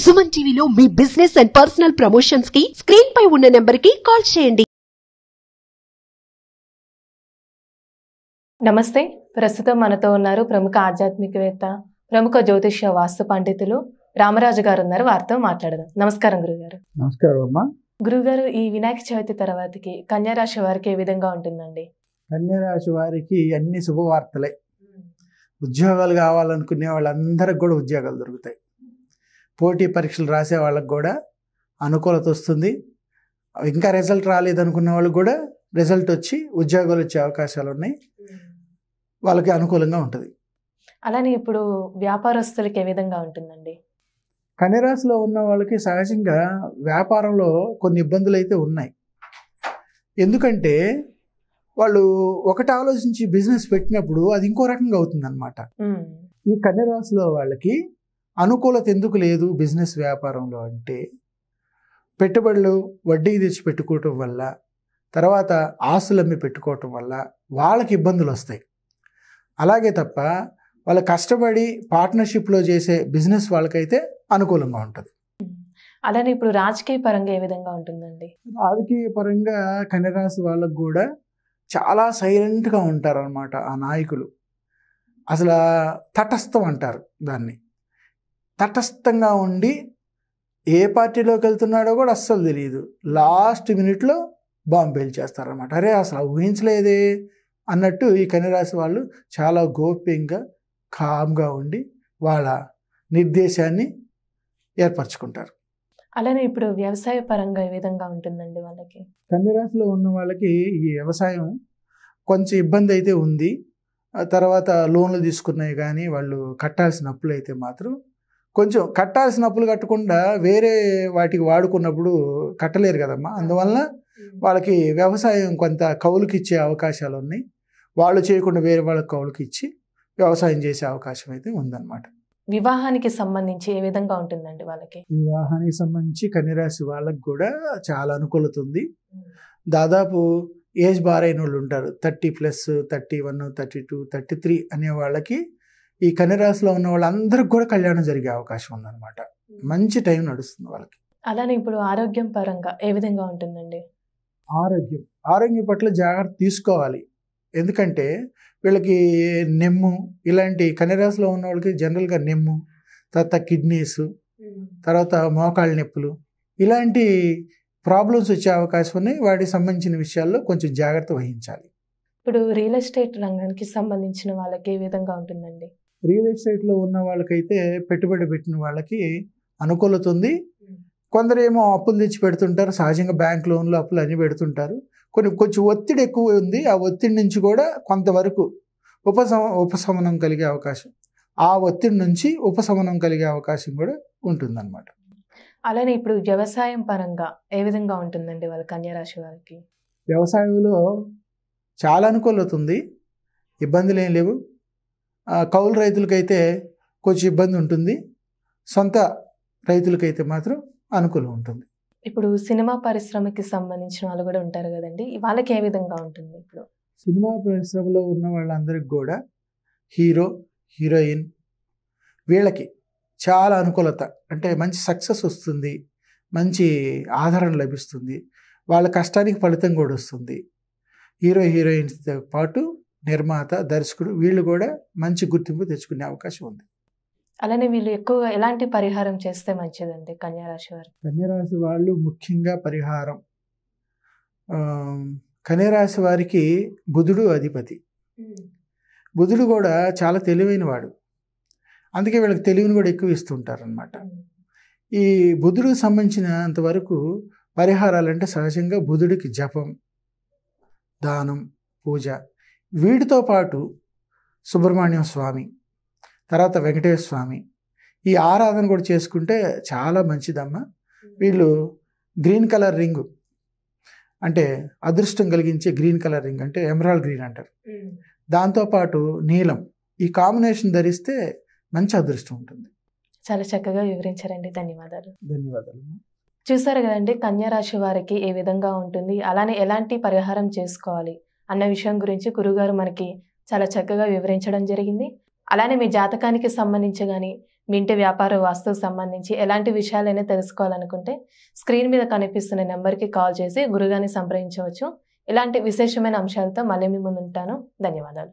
సుమన్ టీవీలో మీ business and personal promotions కి స్క్రీన్ పై ఉన్న నెంబర్ కి కాల్ చేయండి నమస్తే ప్రస్తుతం మనతో ఉన్నారు ప్రముఖ ఆధ్యాత్మికవేత్త ప్రముఖ జ్యోతిష వాస్తు పండితులు రామరాజు గారు ఉన్నారు వారితో మాట్లాడదాం నమస్కారం గురుగారు నమస్కారం అమ్మా గురుగారు ఈ వినాయక చవితి తర్వాతకి కన్యారాశి వారికి ఏ విధంగా ఉంటుందండి కన్యారాశి వారికి అన్ని శుభవార్తలే ఉద్యోగాలు కావాలనుకునే వాళ్ళందరికి కూడా ఉద్యోగాలు దొరుకుతాయి పోటీ పరీక్షలు రాసే వాళ్ళకు కూడా అనుకూలత వస్తుంది ఇంకా రిజల్ట్ రాలేదనుకున్న వాళ్ళకు కూడా రిజల్ట్ వచ్చి ఉద్యోగాలు వచ్చే అవకాశాలు ఉన్నాయి వాళ్ళకి అనుకూలంగా ఉంటుంది అలానే ఇప్పుడు వ్యాపారస్తులకి ఏ విధంగా ఉంటుందండి కన్యరాశిలో ఉన్న వాళ్ళకి సహజంగా వ్యాపారంలో కొన్ని ఇబ్బందులు అయితే ఉన్నాయి ఎందుకంటే వాళ్ళు ఒకటి ఆలోచించి బిజినెస్ పెట్టినప్పుడు అది ఇంకో రకంగా అవుతుందన్నమాట ఈ కన్యరాశిలో వాళ్ళకి అనుకూలత ఎందుకు లేదు బిజినెస్ వ్యాపారంలో అంటే పెట్టుబడులు వడ్డీ తెచ్చి పెట్టుకోవటం వల్ల తర్వాత ఆస్తులు అమ్మి పెట్టుకోవటం వల్ల వాళ్ళకి ఇబ్బందులు వస్తాయి అలాగే తప్ప వాళ్ళు కష్టపడి పార్ట్నర్షిప్లో చేసే బిజినెస్ వాళ్ళకైతే అనుకూలంగా ఉంటుంది అలానే ఇప్పుడు రాజకీయ పరంగా ఏ విధంగా ఉంటుందండి రాజకీయ పరంగా కన్యరాశి వాళ్ళకు కూడా చాలా సైలెంట్గా ఉంటారు అనమాట ఆ నాయకులు అసలు తటస్థం అంటారు దాన్ని తటస్థంగా ఉండి ఏ పార్టీలోకి వెళ్తున్నాడో కూడా అస్సలు తెలియదు లాస్ట్ మినిట్లో బాంబు పేల్చేస్తారనమాట అరే అసలు ఊహించలేదే అన్నట్టు ఈ కన్యరాశి వాళ్ళు చాలా గోప్యంగా కామ్గా ఉండి వాళ్ళ నిర్దేశాన్ని ఏర్పరచుకుంటారు అలానే ఇప్పుడు వ్యవసాయ పరంగా ఏ విధంగా ఉంటుందండి వాళ్ళకి కన్యరాశిలో ఉన్న వాళ్ళకి ఈ వ్యవసాయం కొంచెం ఇబ్బంది అయితే ఉంది తర్వాత లోన్లు తీసుకున్నాయి కానీ వాళ్ళు కట్టాల్సిన అప్పులు అయితే మాత్రం కొంచెం కట్టాల్సిన అప్పులు కట్టకుండా వేరే వాటికి వాడుకున్నప్పుడు కట్టలేరు కదమ్మా అందువలన వాళ్ళకి వ్యవసాయం కొంత కౌలుకి ఇచ్చే అవకాశాలు ఉన్నాయి వాళ్ళు చేయకుండా వేరే వాళ్ళకి కౌలుకి ఇచ్చి వ్యవసాయం చేసే అవకాశం అయితే ఉందన్నమాట వివాహానికి సంబంధించి ఏ విధంగా ఉంటుందండి వాళ్ళకి వివాహానికి సంబంధించి కన్యరాశి వాళ్ళకి కూడా చాలా అనుకూలత ఉంది దాదాపు ఏజ్ బారైన వాళ్ళు ఉంటారు thirty plus thirty one thirty two thirty three అనే వాళ్ళకి ఈ కన్యరాశిలో ఉన్న వాళ్ళందరికి కూడా కళ్యాణం జరిగే అవకాశం ఉందన్నమాట మంచి టైం నడుస్తుంది వాళ్ళకి అలానే ఇప్పుడు ఆరోగ్యం పరంగా ఏ విధంగా ఉంటుందండి ఆరోగ్యం ఆరోగ్యం పట్ల జాగ్రత్త తీసుకోవాలి ఎందుకంటే వీళ్ళకి నెమ్ము ఇలాంటి కన్యరాశిలో ఉన్న వాళ్ళకి జనరల్గా నెమ్ము తర్వాత కిడ్నీస్ తర్వాత మోకాళ్ళ నొప్పులు ఇలాంటి ప్రాబ్లమ్స్ వచ్చే అవకాశం ఉన్నాయి వాటికి సంబంధించిన విషయాల్లో కొంచెం జాగ్రత్త వహించాలి ఇప్పుడు రియల్ ఎస్టేట్ రంగానికి సంబంధించిన వాళ్ళకి ఏ విధంగా ఉంటుందండి రియల్ ఎస్టేట్లో ఉన్న వాళ్ళకైతే పెట్టుబడి పెట్టిన వాళ్ళకి అనుకూలత ఉంది కొందరేమో అప్పులు తెచ్చి పెడుతుంటారు సహజంగా బ్యాంక్ లోన్లు అప్పులు అన్నీ పెడుతుంటారు కొన్ని కొంచెం ఒత్తిడి ఎక్కువ ఉంది ఆ ఒత్తిడి నుంచి కూడా కొంతవరకు ఉపశమ ఉపశమనం కలిగే అవకాశం ఆ ఒత్తిడి నుంచి ఉపశమనం కలిగే అవకాశం కూడా ఉంటుందన్నమాట అలానే ఇప్పుడు వ్యవసాయం పరంగా ఏ విధంగా ఉంటుందండి వాళ్ళ కన్యారాశి వారికి వ్యవసాయంలో చాలా అనుకూలత ఉంది ఇబ్బందులు ఏం లేవు కౌలు రైతులకైతే కొంచెం ఇబ్బంది ఉంటుంది సొంత రైతులకైతే మాత్రం అనుకూలం ఉంటుంది ఇప్పుడు సినిమా పరిశ్రమకి సంబంధించిన వాళ్ళు కూడా ఉంటారు కదండి వాళ్ళకి ఏ విధంగా ఉంటుంది ఇప్పుడు సినిమా పరిశ్రమలో ఉన్న వాళ్ళందరికి కూడా హీరో హీరోయిన్ వీళ్ళకి చాలా అనుకూలత అంటే మంచి సక్సెస్ వస్తుంది మంచి ఆదరణ లభిస్తుంది వాళ్ళ కష్టానికి ఫలితం కూడా వస్తుంది హీరో హీరోయిన్స్తో పాటు నిర్మాత దర్శకుడు వీళ్ళు కూడా మంచి గుర్తింపు తెచ్చుకునే అవకాశం ఉంది అలానే వీళ్ళు ఎక్కువగా ఎలాంటి పరిహారం చేస్తే మంచిదండి కన్యారాశి వారు కన్యారాశి వాళ్ళు ముఖ్యంగా పరిహారం కన్యారాశి వారికి బుధుడు అధిపతి బుధుడు కూడా చాలా తెలివైన వాడు అందుకే వీళ్ళకి తెలివిని కూడా ఎక్కువ ఇస్తుంటారు అనమాట ఈ బుధుడికి సంబంధించినంత పరిహారాలు పరిహారాలంటే సహజంగా బుధుడికి జపం దానం పూజ వీటితో పాటు సుబ్రహ్మణ్యం స్వామి తర్వాత వెంకటేశ్వర స్వామి ఈ ఆరాధన కూడా చేసుకుంటే చాలా మంచిదమ్మా వీళ్ళు గ్రీన్ కలర్ రింగ్ అంటే అదృష్టం కలిగించే గ్రీన్ కలర్ రింగ్ అంటే ఎమరాల్డ్ గ్రీన్ అంటారు దాంతోపాటు నీలం ఈ కాంబినేషన్ ధరిస్తే మంచి అదృష్టం ఉంటుంది చాలా చక్కగా వివరించారండి ధన్యవాదాలు ధన్యవాదాలు చూసారు కదండి కన్యా రాశి వారికి ఏ విధంగా ఉంటుంది అలానే ఎలాంటి పరిహారం చేసుకోవాలి అన్న విషయం గురించి గురుగారు మనకి చాలా చక్కగా వివరించడం జరిగింది అలానే మీ జాతకానికి సంబంధించి కానీ మీ ఇంటి వ్యాపార వాస్తుకు సంబంధించి ఎలాంటి విషయాలైనా తెలుసుకోవాలనుకుంటే స్క్రీన్ మీద కనిపిస్తున్న నెంబర్కి కాల్ చేసి గురుగారిని సంప్రదించవచ్చు ఇలాంటి విశేషమైన అంశాలతో మళ్ళీ మీ ఉంటాను ధన్యవాదాలు